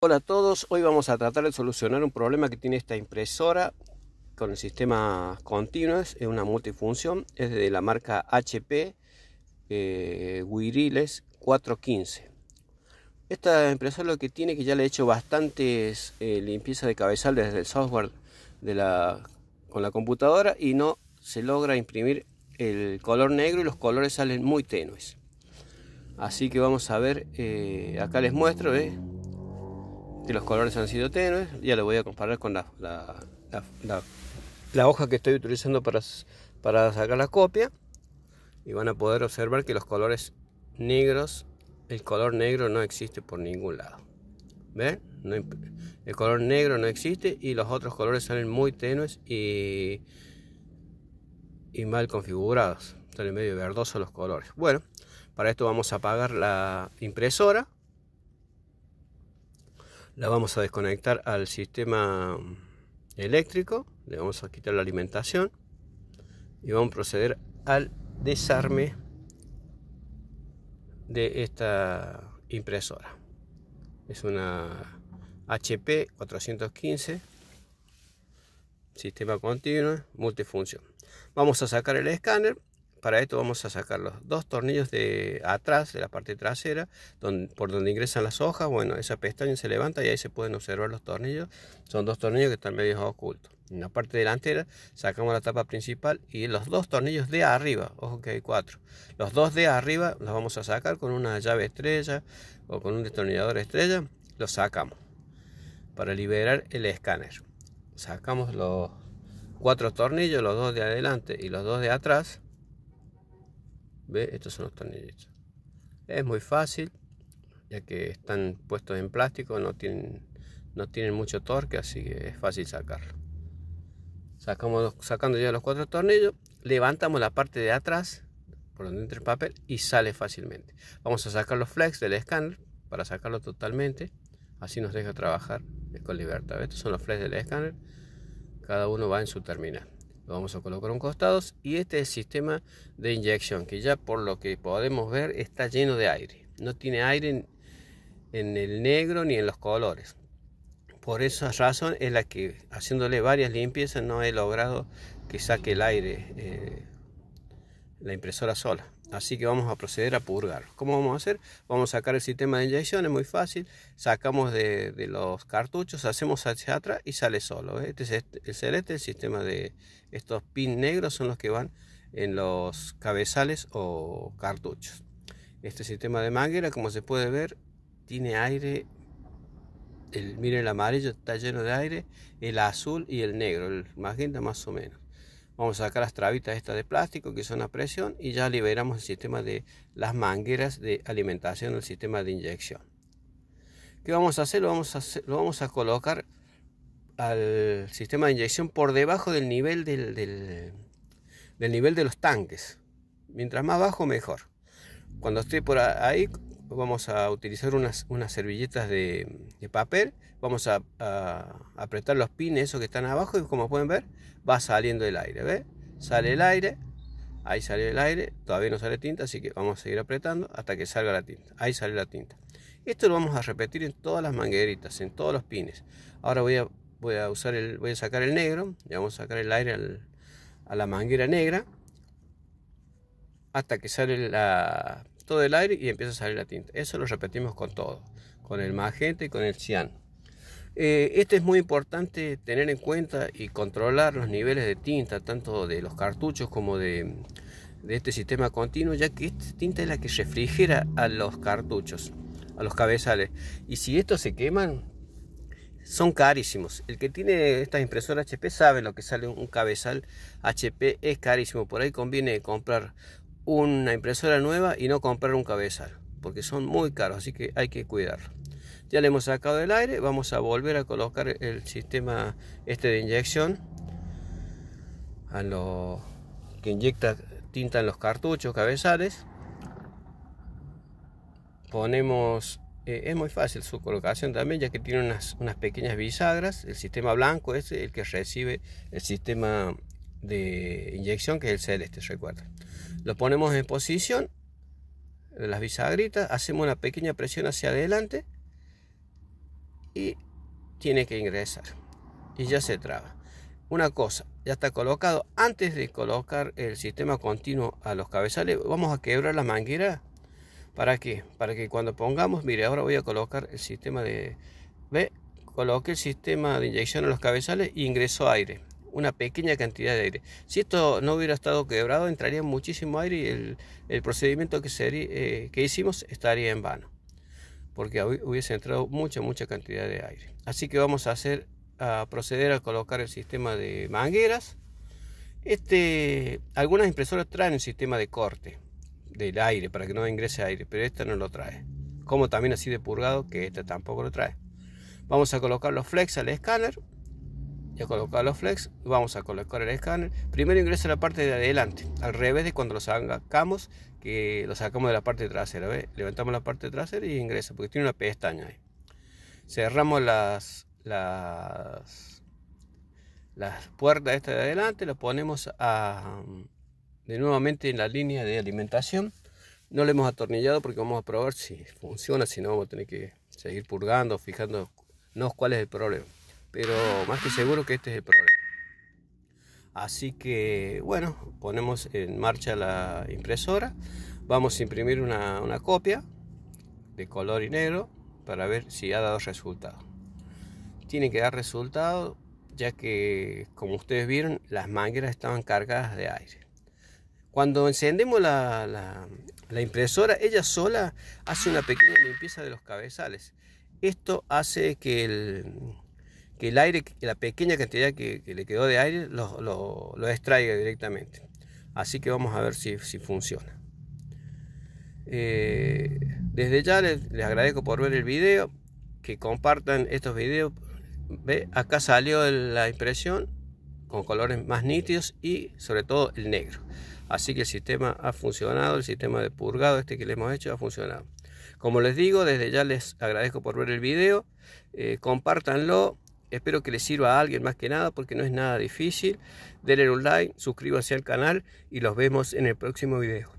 Hola a todos, hoy vamos a tratar de solucionar un problema que tiene esta impresora con el sistema continuous, es una multifunción, es de la marca HP eh, 415. Esta impresora lo que tiene que ya le he hecho bastantes eh, limpieza de cabezal desde el software de la, con la computadora y no se logra imprimir el color negro y los colores salen muy tenues. Así que vamos a ver, eh, acá les muestro, ¿eh? y los colores han sido tenues. Ya lo voy a comparar con la, hoja que estoy utilizando para, para sacar la copia. Y van a poder observar que los colores negros, el color negro no existe por ningún lado. ¿Ven? el color negro no existe y los otros colores salen muy tenues y, y mal configurados. en medio verdosos los colores. Bueno, para esto vamos a apagar la impresora la vamos a desconectar al sistema eléctrico, le vamos a quitar la alimentación y vamos a proceder al desarme de esta impresora. Es una HP 415, sistema continuo, multifunción. Vamos a sacar el escáner para esto vamos a sacar los dos tornillos de atrás, de la parte trasera, por donde ingresan las hojas. Bueno, esa pestaña se levanta y ahí se pueden observar los tornillos. Son dos tornillos que están medio ocultos. En la parte delantera sacamos la tapa principal y los dos tornillos de arriba, ojo que hay cuatro, los dos de arriba los vamos a sacar con una llave estrella o con un destornillador estrella, los sacamos para liberar el escáner. Sacamos los cuatro tornillos, los dos de adelante y los dos de atrás estos son los tornillos, Es muy fácil, ya que están puestos en plástico, no tienen, no tienen mucho torque, así que es fácil sacarlo. Sacamos, sacando ya los cuatro tornillos, levantamos la parte de atrás, por donde entra el papel, y sale fácilmente. Vamos a sacar los flex del escáner, para sacarlo totalmente, así nos deja trabajar con libertad. Estos son los flex del escáner, cada uno va en su terminal vamos a colocar un costado y este es el sistema de inyección que ya por lo que podemos ver está lleno de aire no tiene aire en, el negro ni en los colores por esa razón es la que haciéndole varias limpiezas no he logrado que saque el aire eh, la impresora sola Así que vamos a proceder a purgar. ¿Cómo vamos a hacer? Vamos a sacar el sistema de inyección, es muy fácil. Sacamos de, los cartuchos, hacemos hacia atrás y sale solo. Este es este, el celeste, el sistema de estos pins negros son los que van en los cabezales o cartuchos. Este sistema de manguera, como se puede ver, tiene aire. El, miren el amarillo está lleno de aire, el azul y el negro, el magenta más o menos. Vamos a sacar las trabitas estas de plástico que son a presión y ya liberamos el sistema de las mangueras de alimentación, el sistema de inyección. ¿Qué vamos a hacer? Lo vamos a, colocar al sistema de inyección por debajo del nivel del nivel de los tanques. Mientras más bajo, mejor. Cuando esté por ahí, vamos a utilizar unas, servilletas de, papel, vamos a, apretar los pines esos que están abajo y como pueden ver va saliendo el aire, ¿ves? Sale el aire, ahí sale el aire, todavía no sale tinta, así que vamos a seguir apretando hasta que salga la tinta, ahí sale la tinta. Esto lo vamos a repetir en todas las mangueritas, en todos los pines. Ahora voy a, voy a usar el, voy a sacar el negro, le vamos a sacar el aire a la manguera negra hasta que sale la, todo el aire y empieza a salir la tinta. Eso lo repetimos con todo, con el magenta y con el cian. Eh, este esto es muy importante tener en cuenta y controlar los niveles de tinta, tanto de los cartuchos como de, de este sistema continuo, ya que esta tinta es la que refrigera a los cartuchos, a los cabezales. Y si estos se queman, son carísimos. El que tiene estas impresoras HP sabe lo que sale un cabezal HP, es carísimo. Por ahí conviene comprar una impresora nueva y no comprar un cabezal, porque son muy caros, así que hay que cuidarlo. Ya le hemos sacado el aire, vamos a volver a colocar el sistema este de inyección a lo que inyecta tinta en los cartuchos, cabezales. Ponemos, eh, es muy fácil su colocación también, ya que tiene unas, unas pequeñas bisagras. El sistema blanco es el que recibe el sistema de inyección, que es el celeste, recuerda. Lo ponemos en posición, de las bisagritas, hacemos una pequeña presión hacia adelante y tiene que ingresar. Y ya se traba. Una cosa, ya está colocado. Antes de colocar el sistema continuo a los cabezales, vamos a quebrar la manguera ¿Para qué? Para que cuando pongamos, mire, ahora voy a colocar el sistema de... ¿Ve? coloque el sistema de inyección a los cabezales e ingreso aire una pequeña cantidad de aire. Si esto no hubiera estado quebrado, entraría muchísimo aire y el, procedimiento que, eh, que hicimos estaría en vano, porque hubiese entrado mucha, mucha cantidad de aire. Así que vamos a, hacer, a proceder a colocar el sistema de mangueras. Este, algunas impresoras traen el sistema de corte del aire para que no ingrese aire, pero esta no lo trae. Como también así de purgado, que esta tampoco lo trae. Vamos a colocar los flex al escáner ya colocado los flex, vamos a colocar el escáner. Primero ingresa la parte de adelante, al revés de cuando lo sacamos, que lo sacamos de la parte trasera. Levantamos la parte trasera y ingresa, porque tiene una pestaña ahí. Cerramos las, las, puertas de adelante, lo ponemos de nuevamente en la línea de alimentación. No le hemos atornillado porque vamos a probar si funciona, si no vamos a tener que seguir purgando, fijándonos cuál es el problema pero más que seguro que este es el problema. Así que bueno, ponemos en marcha la impresora, vamos a imprimir una, copia de color y negro para ver si ha dado resultado. Tiene que dar resultado ya que como ustedes vieron las mangueras estaban cargadas de aire. Cuando encendemos la, impresora, ella sola hace una pequeña limpieza de los cabezales. Esto hace que el, que el aire, la pequeña cantidad que, le quedó de aire, lo, extraiga directamente. Así que vamos a ver si, funciona. Eh, desde ya les, agradezco por ver el video, que compartan estos videos. ¿Ve? Acá salió la impresión con colores más nítidos y sobre todo el negro. Así que el sistema ha funcionado, el sistema de purgado este que le hemos hecho ha funcionado. Como les digo, desde ya les agradezco por ver el video, compartanlo. Eh, compártanlo, Espero que les sirva a alguien más que nada porque no es nada difícil. Denle un like, suscríbanse al canal y los vemos en el próximo video.